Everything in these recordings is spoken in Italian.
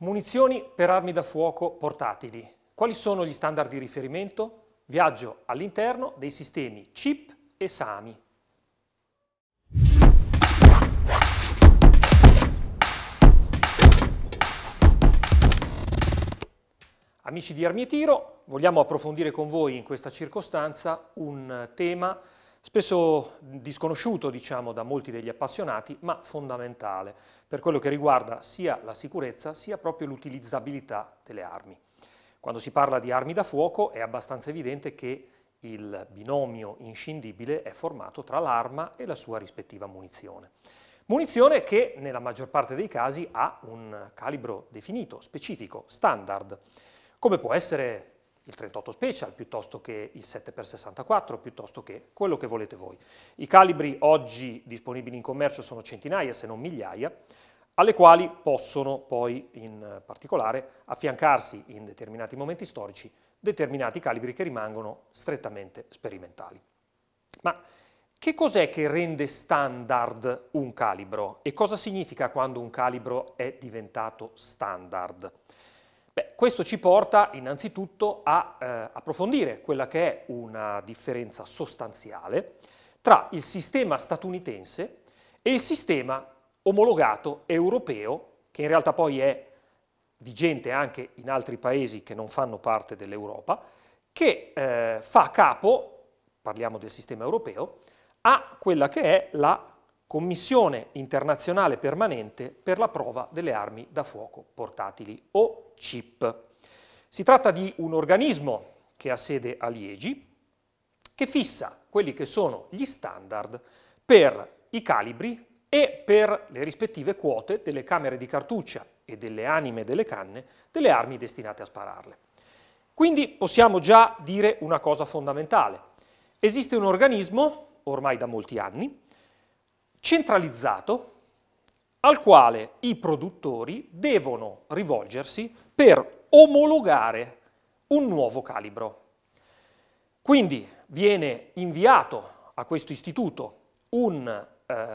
Munizioni per armi da fuoco portatili. Quali sono gli standard di riferimento? Viaggio all'interno dei sistemi CIP e SAMI. Amici di Armi e Tiro, vogliamo approfondire con voi in questa circostanza un tema spesso disconosciuto diciamo, da molti degli appassionati, ma fondamentale per quello che riguarda sia la sicurezza sia proprio l'utilizzabilità delle armi. Quando si parla di armi da fuoco è abbastanza evidente che il binomio inscindibile è formato tra l'arma e la sua rispettiva munizione. Munizione che nella maggior parte dei casi ha un calibro definito, specifico, standard, come può essere il 38 Special, piuttosto che il 7x64, piuttosto che quello che volete voi. I calibri oggi disponibili in commercio sono centinaia, se non migliaia, alle quali possono poi in particolare affiancarsi in determinati momenti storici determinati calibri che rimangono strettamente sperimentali. Ma che cos'è che rende standard un calibro e cosa significa quando un calibro è diventato standard? Beh, questo ci porta innanzitutto a eh, approfondire quella che è una differenza sostanziale tra il sistema statunitense e il sistema omologato europeo, che in realtà poi è vigente anche in altri paesi che non fanno parte dell'Europa, che eh, fa capo, parliamo del sistema europeo, a quella che è la Commissione internazionale permanente per la prova delle armi da fuoco portatili, o CIP. Si tratta di un organismo che ha sede a Liegi, che fissa quelli che sono gli standard per i calibri e per le rispettive quote delle camere di cartuccia e delle anime delle canne delle armi destinate a spararle. Quindi possiamo già dire una cosa fondamentale. Esiste un organismo, ormai da molti anni, centralizzato al quale i produttori devono rivolgersi per omologare un nuovo calibro. Quindi viene inviato a questo istituto un eh,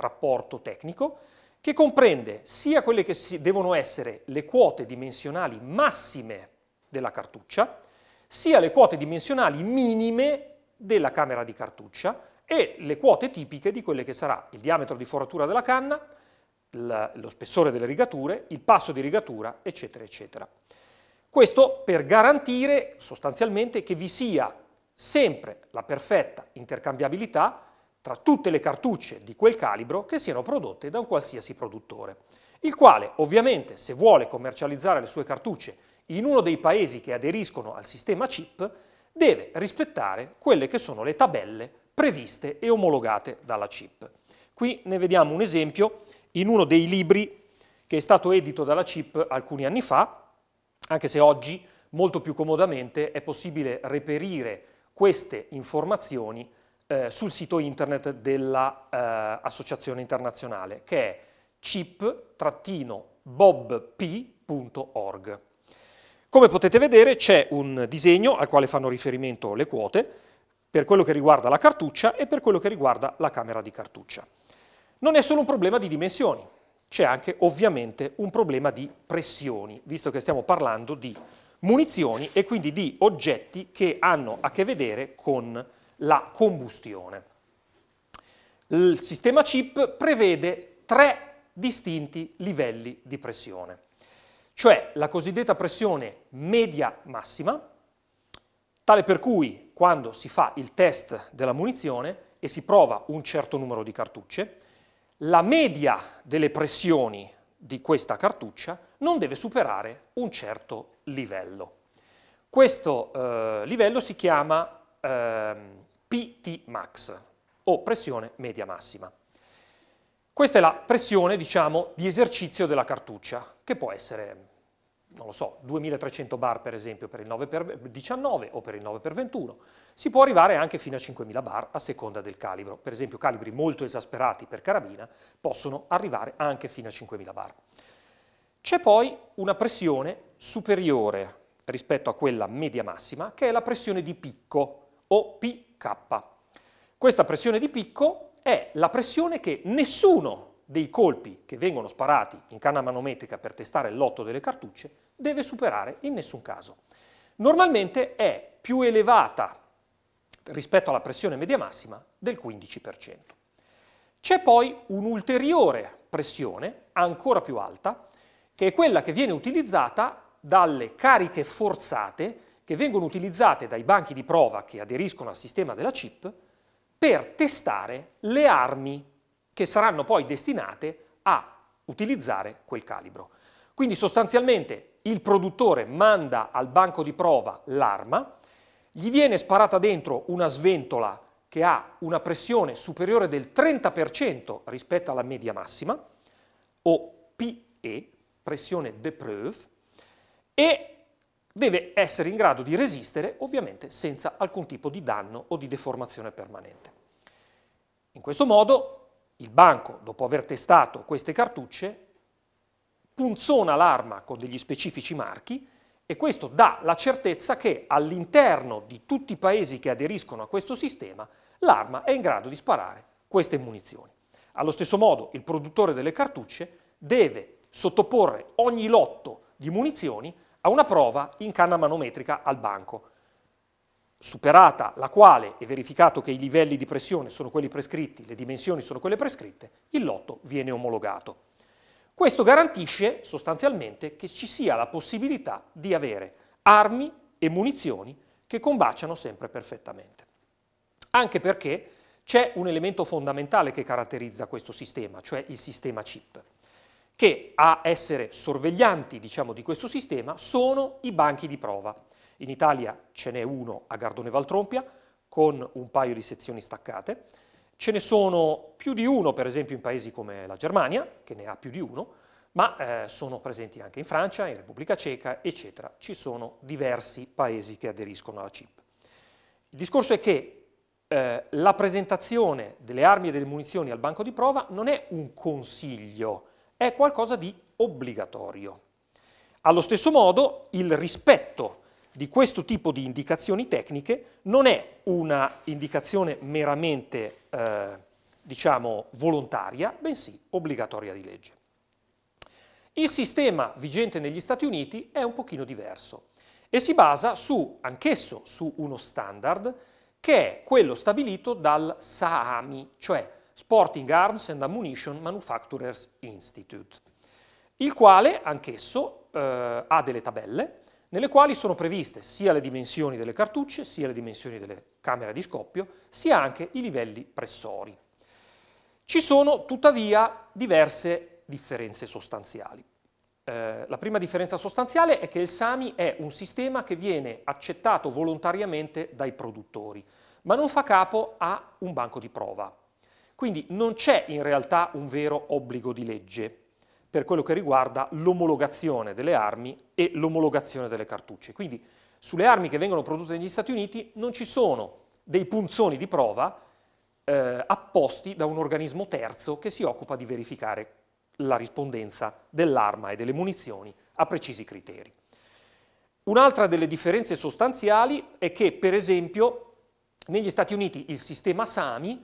rapporto tecnico che comprende sia quelle che devono essere le quote dimensionali massime della cartuccia, sia le quote dimensionali minime della camera di cartuccia e le quote tipiche di quelle che sarà il diametro di foratura della canna, lo spessore delle rigature, il passo di rigatura, eccetera, eccetera. Questo per garantire sostanzialmente che vi sia sempre la perfetta intercambiabilità tra tutte le cartucce di quel calibro che siano prodotte da un qualsiasi produttore, il quale ovviamente se vuole commercializzare le sue cartucce in uno dei paesi che aderiscono al sistema chip, deve rispettare quelle che sono le tabelle previste e omologate dalla CIP. Qui ne vediamo un esempio in uno dei libri che è stato edito dalla CIP alcuni anni fa, anche se oggi molto più comodamente è possibile reperire queste informazioni eh, sul sito internet dell'Associazione eh, Internazionale, che è cip-bobp.org. Come potete vedere c'è un disegno al quale fanno riferimento le quote, per quello che riguarda la cartuccia e per quello che riguarda la camera di cartuccia. Non è solo un problema di dimensioni, c'è anche ovviamente un problema di pressioni, visto che stiamo parlando di munizioni e quindi di oggetti che hanno a che vedere con la combustione. Il sistema chip prevede tre distinti livelli di pressione, cioè la cosiddetta pressione media massima, tale per cui quando si fa il test della munizione e si prova un certo numero di cartucce, la media delle pressioni di questa cartuccia non deve superare un certo livello. Questo eh, livello si chiama eh, PT max o pressione media massima. Questa è la pressione, diciamo, di esercizio della cartuccia, che può essere non lo so, 2300 bar per esempio per il 9x19 o per il 9x21. Si può arrivare anche fino a 5000 bar a seconda del calibro. Per esempio calibri molto esasperati per carabina possono arrivare anche fino a 5000 bar. C'è poi una pressione superiore rispetto a quella media massima che è la pressione di picco o PK. Questa pressione di picco è la pressione che nessuno dei colpi che vengono sparati in canna manometrica per testare il lotto delle cartucce deve superare in nessun caso. Normalmente è più elevata rispetto alla pressione media massima del 15%. C'è poi un'ulteriore pressione, ancora più alta, che è quella che viene utilizzata dalle cariche forzate che vengono utilizzate dai banchi di prova che aderiscono al sistema della chip per testare le armi che saranno poi destinate a utilizzare quel calibro. Quindi sostanzialmente il produttore manda al banco di prova l'arma, gli viene sparata dentro una sventola che ha una pressione superiore del 30% rispetto alla media massima, o PE, pressione de preuve, e deve essere in grado di resistere ovviamente senza alcun tipo di danno o di deformazione permanente. In questo modo il banco, dopo aver testato queste cartucce, punzona l'arma con degli specifici marchi e questo dà la certezza che all'interno di tutti i paesi che aderiscono a questo sistema l'arma è in grado di sparare queste munizioni. Allo stesso modo il produttore delle cartucce deve sottoporre ogni lotto di munizioni a una prova in canna manometrica al banco superata la quale è verificato che i livelli di pressione sono quelli prescritti, le dimensioni sono quelle prescritte, il lotto viene omologato. Questo garantisce sostanzialmente che ci sia la possibilità di avere armi e munizioni che combaciano sempre perfettamente. Anche perché c'è un elemento fondamentale che caratterizza questo sistema, cioè il sistema chip, che a essere sorveglianti diciamo, di questo sistema sono i banchi di prova. In Italia ce n'è uno a Gardone Valtrompia con un paio di sezioni staccate, ce ne sono più di uno per esempio in paesi come la Germania, che ne ha più di uno, ma eh, sono presenti anche in Francia, in Repubblica Ceca, eccetera. Ci sono diversi paesi che aderiscono alla CIP. Il discorso è che eh, la presentazione delle armi e delle munizioni al banco di prova non è un consiglio, è qualcosa di obbligatorio. Allo stesso modo il rispetto di questo tipo di indicazioni tecniche non è una indicazione meramente, eh, diciamo, volontaria, bensì obbligatoria di legge. Il sistema vigente negli Stati Uniti è un pochino diverso e si basa su, anch'esso su uno standard che è quello stabilito dal SAAMI, cioè Sporting Arms and Ammunition Manufacturers Institute, il quale anch'esso eh, ha delle tabelle nelle quali sono previste sia le dimensioni delle cartucce, sia le dimensioni delle camere di scoppio, sia anche i livelli pressori. Ci sono tuttavia diverse differenze sostanziali. Eh, la prima differenza sostanziale è che il SAMI è un sistema che viene accettato volontariamente dai produttori, ma non fa capo a un banco di prova. Quindi non c'è in realtà un vero obbligo di legge per quello che riguarda l'omologazione delle armi e l'omologazione delle cartucce. Quindi sulle armi che vengono prodotte negli Stati Uniti non ci sono dei punzoni di prova eh, apposti da un organismo terzo che si occupa di verificare la rispondenza dell'arma e delle munizioni a precisi criteri. Un'altra delle differenze sostanziali è che, per esempio, negli Stati Uniti il sistema SAMI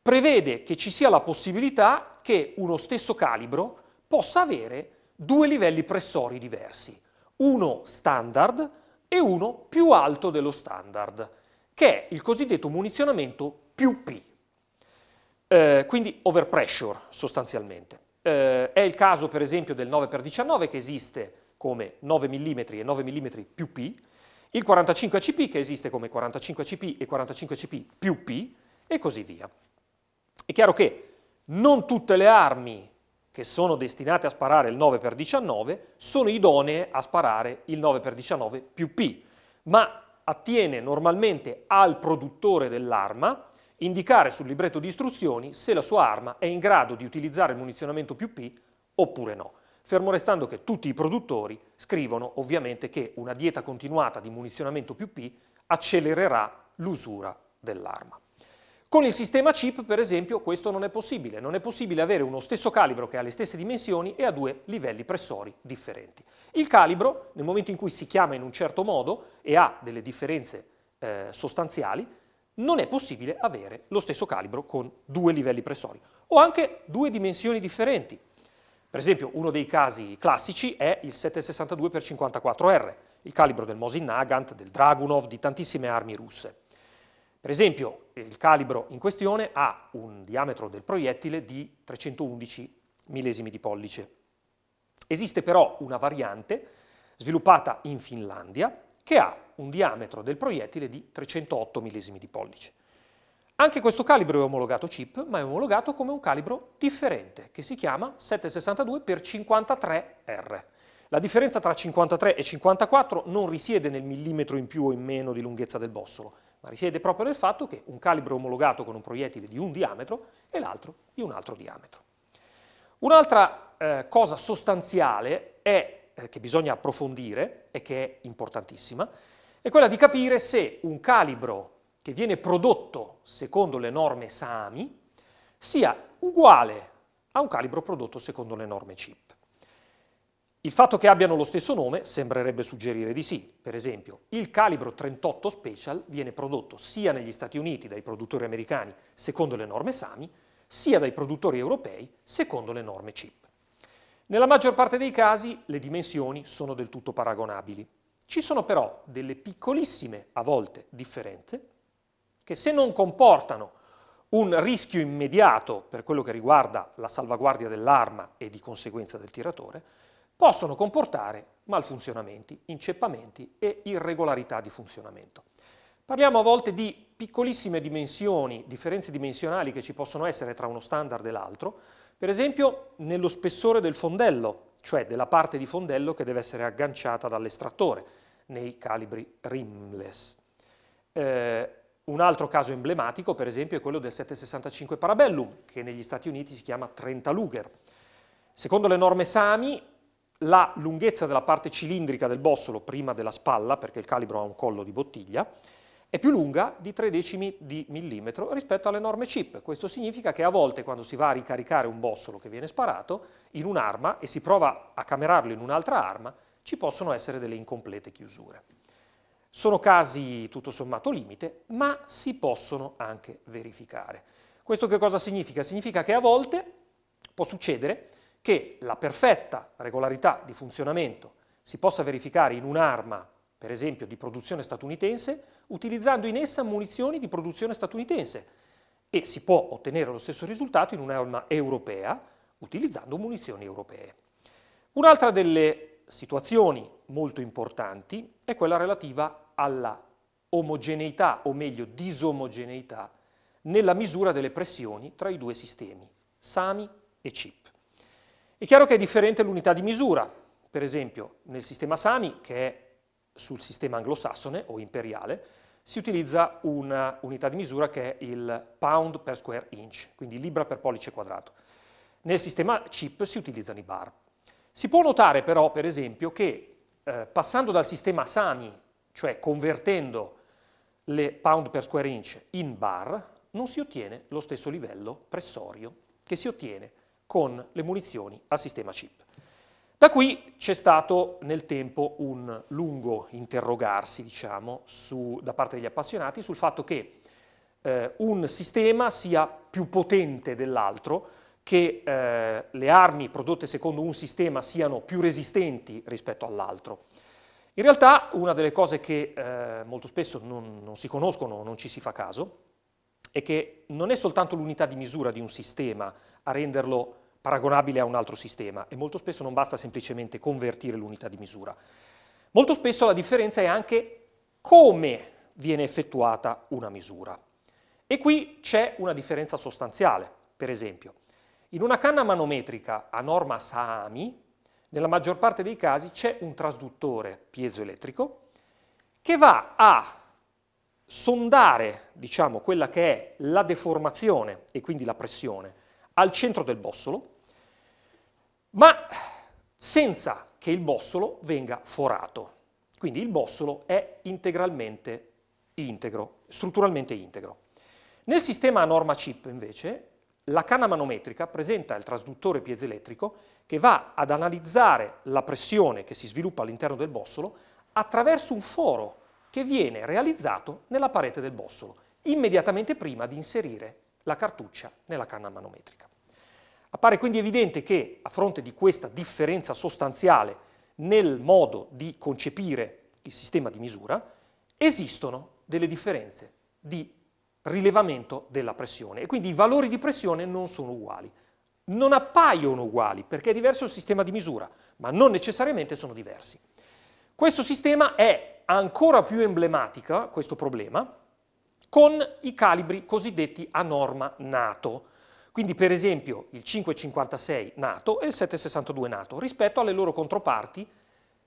prevede che ci sia la possibilità che uno stesso calibro possa avere due livelli pressori diversi, uno standard e uno più alto dello standard, che è il cosiddetto munizionamento più P, eh, quindi overpressure sostanzialmente. Eh, è il caso per esempio del 9x19 che esiste come 9 mm e 9 mm più P, il 45 CP che esiste come 45 CP e 45 CP più P e così via. È chiaro che non tutte le armi che sono destinate a sparare il 9 x 19 sono idonee a sparare il 9 x 19 più P, ma attiene normalmente al produttore dell'arma indicare sul libretto di istruzioni se la sua arma è in grado di utilizzare il munizionamento più P oppure no, fermo restando che tutti i produttori scrivono ovviamente che una dieta continuata di munizionamento più P accelererà l'usura dell'arma. Con il sistema chip, per esempio, questo non è possibile. Non è possibile avere uno stesso calibro che ha le stesse dimensioni e ha due livelli pressori differenti. Il calibro, nel momento in cui si chiama in un certo modo e ha delle differenze eh, sostanziali, non è possibile avere lo stesso calibro con due livelli pressori o anche due dimensioni differenti. Per esempio, uno dei casi classici è il 762x54R, il calibro del Mosin Nagant, del Dragunov, di tantissime armi russe. Per esempio, il calibro in questione ha un diametro del proiettile di 311 millesimi di pollice. Esiste però una variante sviluppata in Finlandia che ha un diametro del proiettile di 308 millesimi di pollice. Anche questo calibro è omologato chip, ma è omologato come un calibro differente, che si chiama 762x53R. La differenza tra 53 e 54 non risiede nel millimetro in più o in meno di lunghezza del bossolo, ma risiede proprio nel fatto che un calibro è omologato con un proiettile di un diametro e l'altro di un altro diametro. Un'altra eh, cosa sostanziale è, eh, che bisogna approfondire e che è importantissima è quella di capire se un calibro che viene prodotto secondo le norme SAMI sia uguale a un calibro prodotto secondo le norme CIP. Il fatto che abbiano lo stesso nome sembrerebbe suggerire di sì. Per esempio, il calibro 38 Special viene prodotto sia negli Stati Uniti dai produttori americani secondo le norme SAMI, sia dai produttori europei secondo le norme CIP. Nella maggior parte dei casi le dimensioni sono del tutto paragonabili. Ci sono però delle piccolissime, a volte differenze, che se non comportano un rischio immediato per quello che riguarda la salvaguardia dell'arma e di conseguenza del tiratore, possono comportare malfunzionamenti, inceppamenti e irregolarità di funzionamento. Parliamo a volte di piccolissime dimensioni, differenze dimensionali che ci possono essere tra uno standard e l'altro, per esempio nello spessore del fondello, cioè della parte di fondello che deve essere agganciata dall'estrattore nei calibri rimless. Eh, un altro caso emblematico, per esempio, è quello del 765 Parabellum, che negli Stati Uniti si chiama 30 Luger. Secondo le norme SAMI, la lunghezza della parte cilindrica del bossolo prima della spalla, perché il calibro ha un collo di bottiglia, è più lunga di 3 decimi di millimetro rispetto alle norme chip. Questo significa che a volte quando si va a ricaricare un bossolo che viene sparato in un'arma e si prova a camerarlo in un'altra arma, ci possono essere delle incomplete chiusure. Sono casi tutto sommato limite, ma si possono anche verificare. Questo che cosa significa? Significa che a volte può succedere che la perfetta regolarità di funzionamento si possa verificare in un'arma, per esempio di produzione statunitense, utilizzando in essa munizioni di produzione statunitense e si può ottenere lo stesso risultato in un'arma europea utilizzando munizioni europee. Un'altra delle situazioni molto importanti è quella relativa alla omogeneità o meglio disomogeneità nella misura delle pressioni tra i due sistemi, SAMI e CIP. È chiaro che è differente l'unità di misura, per esempio nel sistema Sami, che è sul sistema anglosassone o imperiale, si utilizza un'unità di misura che è il pound per square inch, quindi libra per pollice quadrato. Nel sistema chip si utilizzano i bar. Si può notare però, per esempio, che eh, passando dal sistema SAMI, cioè convertendo le pound per square inch in bar, non si ottiene lo stesso livello pressorio che si ottiene con le munizioni a sistema chip. Da qui c'è stato nel tempo un lungo interrogarsi, diciamo, su, da parte degli appassionati sul fatto che eh, un sistema sia più potente dell'altro, che eh, le armi prodotte secondo un sistema siano più resistenti rispetto all'altro. In realtà una delle cose che eh, molto spesso non, non, si conoscono, non ci si fa caso, è che non è soltanto l'unità di misura di un sistema a renderlo paragonabile a un altro sistema e molto spesso non basta semplicemente convertire l'unità di misura. Molto spesso la differenza è anche come viene effettuata una misura. E qui c'è una differenza sostanziale, per esempio. In una canna manometrica a norma Saami, nella maggior parte dei casi c'è un trasduttore piezoelettrico che va a sondare, diciamo, quella che è la deformazione e quindi la pressione al centro del bossolo, ma senza che il bossolo venga forato. Quindi il bossolo è integralmente integro, strutturalmente integro. Nel sistema a norma chip, invece, la canna manometrica presenta il trasduttore piezoelettrico che va ad analizzare la pressione che si sviluppa all'interno del bossolo attraverso un foro che viene realizzato nella parete del bossolo, immediatamente prima di inserire la cartuccia nella canna manometrica. Appare quindi evidente che, a fronte di questa differenza sostanziale nel modo di concepire il sistema di misura, esistono delle differenze di rilevamento della pressione e quindi i valori di pressione non sono uguali. Non appaiono uguali perché è diverso il sistema di misura, ma non necessariamente sono diversi. Questo sistema è ancora più emblematico, questo problema, con i calibri cosiddetti a norma nato, quindi per esempio il 5,56 NATO e il 7,62 NATO rispetto alle loro controparti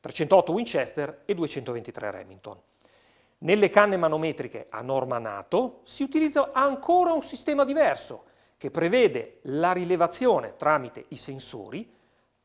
308 Winchester e 223 Remington. Nelle canne manometriche a norma NATO si utilizza ancora un sistema diverso che prevede la rilevazione tramite i sensori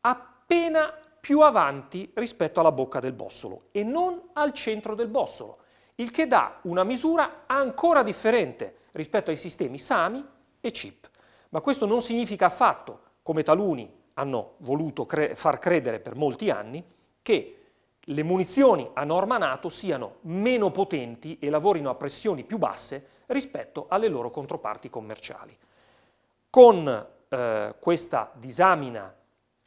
appena più avanti rispetto alla bocca del bossolo e non al centro del bossolo, il che dà una misura ancora differente rispetto ai sistemi SAMI e CHIP ma questo non significa affatto, come taluni hanno voluto cre far credere per molti anni, che le munizioni a norma NATO siano meno potenti e lavorino a pressioni più basse rispetto alle loro controparti commerciali. Con eh, questa disamina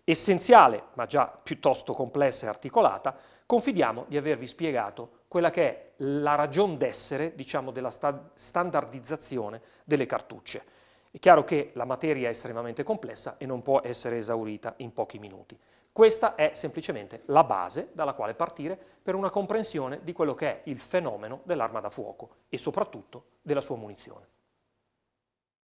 essenziale, ma già piuttosto complessa e articolata, confidiamo di avervi spiegato quella che è la ragion d'essere, diciamo, della sta standardizzazione delle cartucce. È chiaro che la materia è estremamente complessa e non può essere esaurita in pochi minuti. Questa è semplicemente la base dalla quale partire per una comprensione di quello che è il fenomeno dell'arma da fuoco e soprattutto della sua munizione.